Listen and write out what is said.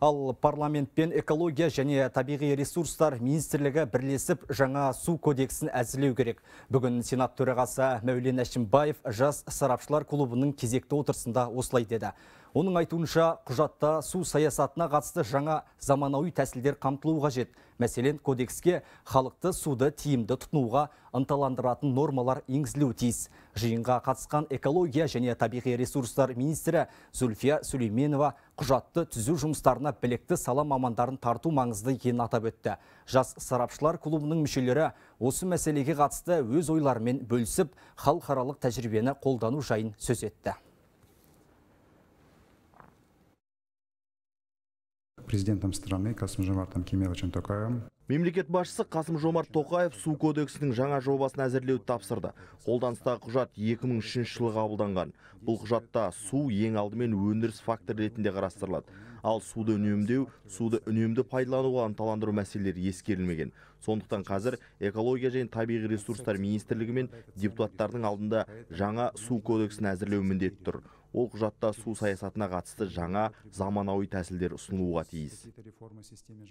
Ал парламент пен экология және табиғи ресурстар министрлігі бірлесіп жаңа су кодексін әзірлеу керек. Бүгін Сенат төрағасы Мәулен Әшімбаев жас сарапшылар клубының кезекті отырысында осылай деді. Оның айтуынша құжатта су саясатына қатысты жаңа заманауи тәсілдер қамтылуы қажет. Мәселен, кодекске халықты суды тиімді тұтынуға ынталандыратын нормалар енгізілуі тиіс. Жиынға қатысқан экология және табиғи ресурстар министрі Зүлфия Сүлейменова құжатты түзу жұмыстарына білікті сала мамандарын тарту маңызды екенін атап өтті. Жас сарапшылар клубының мүшелері осы мәселеге қатысты өз ойларымен бөлісіп, халықаралық тәжірибені қолдану жайын сөз етті. президентом страны Касым Жомартом Кемеловичем Токаевым. Мемлекет басшысы Қасым Жомарт Тоқаев су кодексінің жаңа жобасын әзірлеуді тапсырды. Қолданыстағы құжат 2003 жылы қабылданған. Бұл құжатта су ең алдымен өндіріс фактор ретінде қарастырылады. Ал суды үнемдеу, суды үнемді пайдалануға ынталандыру мәселелері ескерілмеген. Сондықтан қазір экология және табиғи ресурстар министрлігі мен депутаттардың алдында жаңа су кодексін әзірлеу міндеті тұр ол құжатта су саясатына қатысты жаңа заманауи тәсілдер ұсынылуға тиіс